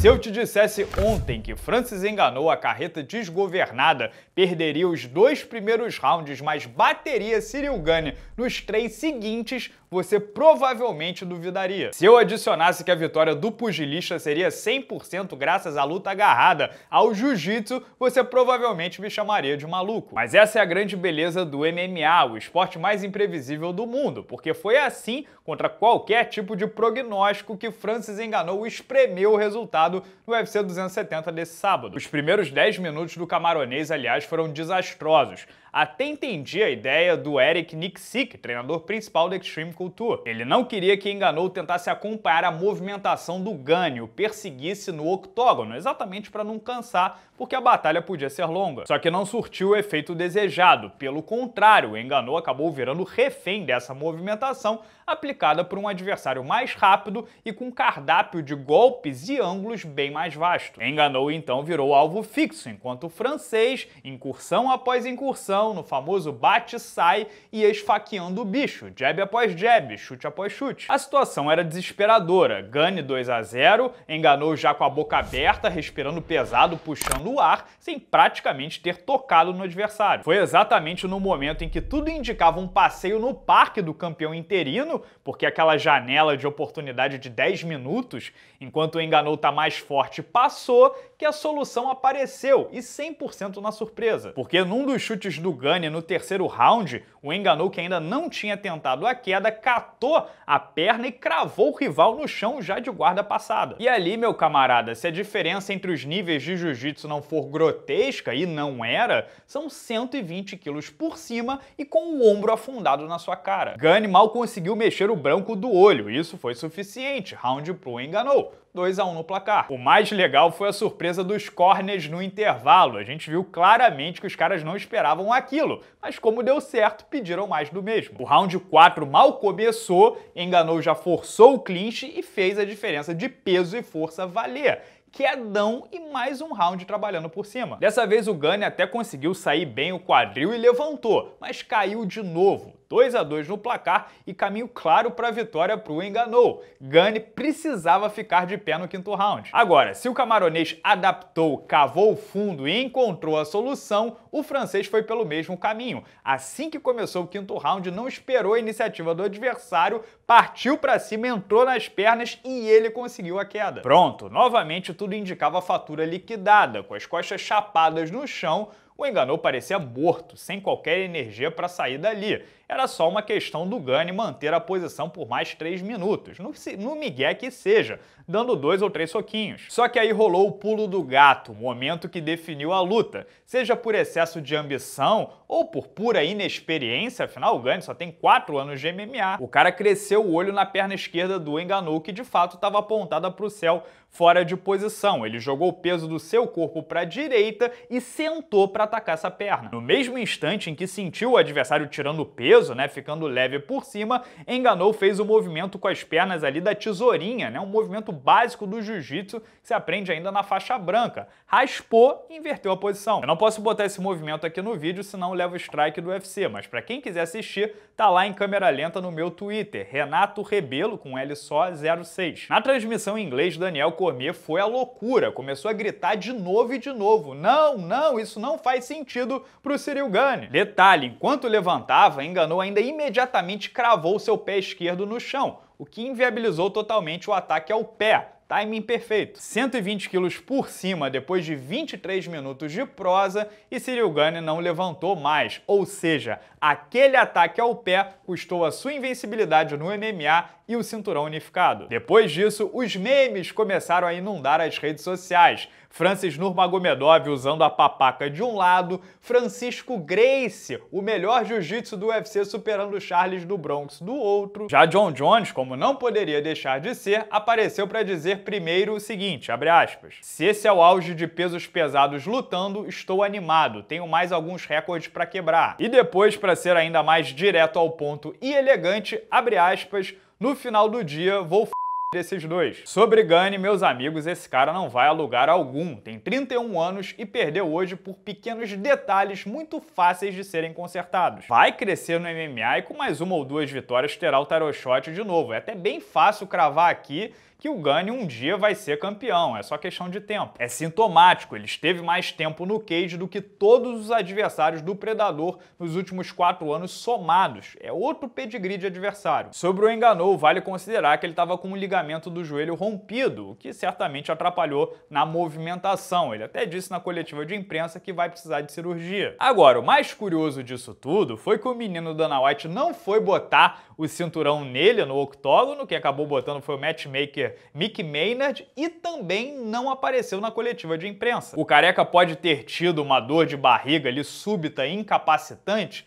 Se eu te dissesse ontem que Francis enganou a carreta desgovernada, perderia os dois primeiros rounds, mas bateria Cyril Gane nos três seguintes, você provavelmente duvidaria. Se eu adicionasse que a vitória do pugilista seria 100% graças à luta agarrada ao jiu-jitsu, você provavelmente me chamaria de maluco. Mas essa é a grande beleza do MMA, o esporte mais imprevisível do mundo, porque foi assim contra qualquer tipo de prognóstico que Francis enganou e espremeu o resultado no UFC 270 desse sábado. Os primeiros 10 minutos do camaronês, aliás, foram desastrosos até entendi a ideia do Eric Nixik, treinador principal do Extreme Culture. Ele não queria que Enganou tentasse acompanhar a movimentação do Gani, o perseguisse no octógono, exatamente para não cansar, porque a batalha podia ser longa. Só que não surtiu o efeito desejado, pelo contrário, Enganou acabou virando refém dessa movimentação, aplicada por um adversário mais rápido e com cardápio de golpes e ângulos bem mais vasto. Enganou então virou alvo fixo, enquanto o francês, incursão após incursão, no famoso bate-sai, ia esfaqueando o bicho, jab após jab, chute após chute. A situação era desesperadora. Gane 2 a 0, enganou já com a boca aberta, respirando pesado, puxando o ar, sem praticamente ter tocado no adversário. Foi exatamente no momento em que tudo indicava um passeio no parque do campeão interino porque aquela janela de oportunidade de 10 minutos, enquanto o enganou tá mais forte, passou que a solução apareceu e 100% na surpresa. Porque num dos chutes do Gane no terceiro round, o Enganou, que ainda não tinha tentado a queda, catou a perna e cravou o rival no chão já de guarda passada. E ali, meu camarada, se a diferença entre os níveis de jiu-jitsu não for grotesca, e não era, são 120 quilos por cima e com o ombro afundado na sua cara. Gane mal conseguiu mexer o branco do olho, isso foi suficiente, round pro Enganou. 2 a 1 no placar. O mais legal foi a surpresa dos corners no intervalo. A gente viu claramente que os caras não esperavam aquilo, mas como deu certo, pediram mais do mesmo. O round 4 mal começou, enganou, já forçou o clinch e fez a diferença de peso e força valer quedão é e mais um round trabalhando por cima. Dessa vez o Gane até conseguiu sair bem o quadril e levantou, mas caiu de novo. 2 a 2 no placar e caminho claro para a vitória para o Enganou. Gane precisava ficar de pé no quinto round. Agora, se o camaronês adaptou, cavou o fundo e encontrou a solução, o francês foi pelo mesmo caminho. Assim que começou o quinto round, não esperou a iniciativa do adversário, partiu para cima, entrou nas pernas e ele conseguiu a queda. Pronto, novamente tudo indicava a fatura liquidada, com as costas chapadas no chão, o Enganou parecia morto, sem qualquer energia para sair dali era só uma questão do Gani manter a posição por mais 3 minutos, no, no migué que seja, dando dois ou três soquinhos. Só que aí rolou o pulo do gato, momento que definiu a luta, seja por excesso de ambição ou por pura inexperiência, afinal o Gani só tem 4 anos de MMA. O cara cresceu o olho na perna esquerda do Enganu, que de fato estava apontada para o céu, fora de posição. Ele jogou o peso do seu corpo para a direita e sentou para atacar essa perna. No mesmo instante em que sentiu o adversário tirando o peso, peso, né, ficando leve por cima, enganou, fez o um movimento com as pernas ali da tesourinha, né, um movimento básico do jiu-jitsu que se aprende ainda na faixa branca. Raspou e inverteu a posição. Eu não posso botar esse movimento aqui no vídeo, senão leva o strike do UFC, mas para quem quiser assistir, tá lá em câmera lenta no meu Twitter, Renato Rebelo, com L só, 06. Na transmissão em inglês, Daniel Cormier foi a loucura, começou a gritar de novo e de novo, não, não, isso não faz sentido pro Cyril Gane. Detalhe, enquanto levantava, enganou ainda imediatamente cravou seu pé esquerdo no chão, o que inviabilizou totalmente o ataque ao pé, Timing perfeito. 120 quilos por cima depois de 23 minutos de prosa e Cyril Gane não levantou mais. Ou seja, aquele ataque ao pé custou a sua invencibilidade no MMA e o cinturão unificado. Depois disso, os memes começaram a inundar as redes sociais. Francis Nurmagomedov usando a papaca de um lado, Francisco Grace, o melhor jiu-jitsu do UFC superando Charles do Bronx do outro. Já John Jones, como não poderia deixar de ser, apareceu para dizer primeiro o seguinte, abre aspas. Se esse é o auge de pesos pesados lutando, estou animado, tenho mais alguns recordes para quebrar. E depois, para ser ainda mais direto ao ponto e elegante, abre aspas, no final do dia vou desses dois. Sobre Gani, meus amigos, esse cara não vai a lugar algum. Tem 31 anos e perdeu hoje por pequenos detalhes muito fáceis de serem consertados. Vai crescer no MMA e com mais uma ou duas vitórias terá o tarot shot de novo. É até bem fácil cravar aqui que o Gani um dia vai ser campeão, é só questão de tempo. É sintomático, ele esteve mais tempo no cage do que todos os adversários do Predador nos últimos quatro anos somados. É outro pedigree de adversário. Sobre o Enganou, vale considerar que ele estava com um ligamento ligamento do joelho rompido, o que certamente atrapalhou na movimentação. Ele até disse na coletiva de imprensa que vai precisar de cirurgia. Agora, o mais curioso disso tudo foi que o menino Dana White não foi botar o cinturão nele no octógono, que acabou botando foi o matchmaker Mick Maynard e também não apareceu na coletiva de imprensa. O careca pode ter tido uma dor de barriga ali súbita incapacitante,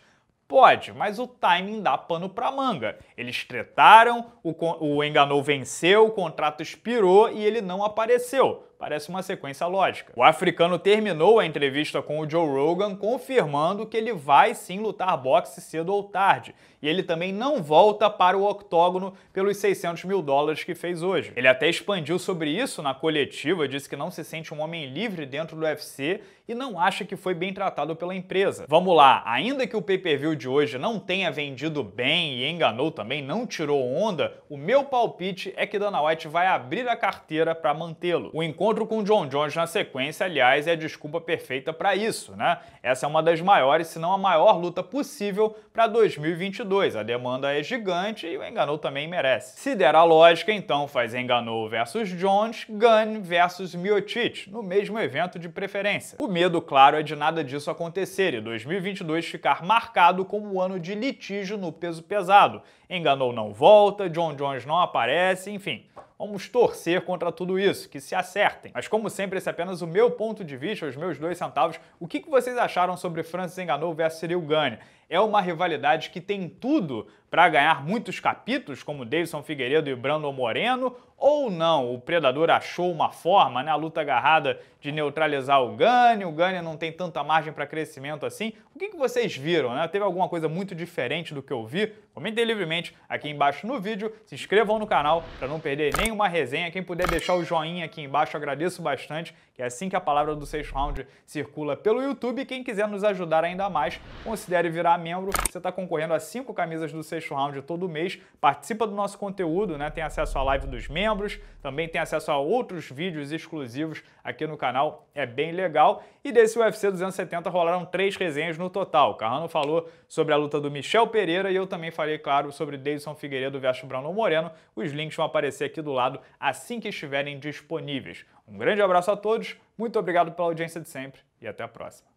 Pode, mas o timing dá pano pra manga. Eles tretaram, o, o Enganou venceu, o contrato expirou e ele não apareceu. Parece uma sequência lógica. O africano terminou a entrevista com o Joe Rogan confirmando que ele vai sim lutar boxe cedo ou tarde. E ele também não volta para o octógono pelos 600 mil dólares que fez hoje. Ele até expandiu sobre isso na coletiva, disse que não se sente um homem livre dentro do UFC e não acha que foi bem tratado pela empresa. Vamos lá, ainda que o pay-per-view de hoje não tenha vendido bem e enganou também, não tirou onda, o meu palpite é que Dana White vai abrir a carteira para mantê-lo. O encontro encontro com John Jones na sequência, aliás, é a desculpa perfeita para isso, né? Essa é uma das maiores, se não a maior luta possível para 2022. A demanda é gigante e o Enganou também merece. Se der a lógica, então faz Enganou versus Jones, Gunn versus Miocic, no mesmo evento de preferência. O medo, claro, é de nada disso acontecer e 2022 ficar marcado como o ano de litígio no peso pesado. Enganou não volta, John Jones não aparece, enfim. Vamos torcer contra tudo isso, que se acertem. Mas como sempre, esse é apenas o meu ponto de vista, os meus dois centavos. O que vocês acharam sobre Francis Enganou versus Cyril Gane? é uma rivalidade que tem tudo para ganhar muitos capítulos, como Davidson Figueiredo e Brandon Moreno, ou não, o Predador achou uma forma, né, a luta agarrada de neutralizar o Gane, o Gane não tem tanta margem para crescimento assim. O que, que vocês viram? Né? Teve alguma coisa muito diferente do que eu vi? Comentem livremente aqui embaixo no vídeo, se inscrevam no canal para não perder nenhuma resenha. Quem puder deixar o joinha aqui embaixo, agradeço bastante, que é assim que a palavra do sexto round circula pelo YouTube. Quem quiser nos ajudar ainda mais, considere virar membro, você está concorrendo a cinco camisas do sexto round todo mês. Participa do nosso conteúdo, né? Tem acesso à live dos membros, também tem acesso a outros vídeos exclusivos aqui no canal. É bem legal. E desse UFC 270 rolaram três resenhas no total. O Carrano falou sobre a luta do Michel Pereira e eu também falei, claro, sobre Davidson Figueiredo versus Bruno Moreno. Os links vão aparecer aqui do lado assim que estiverem disponíveis. Um grande abraço a todos, muito obrigado pela audiência de sempre e até a próxima.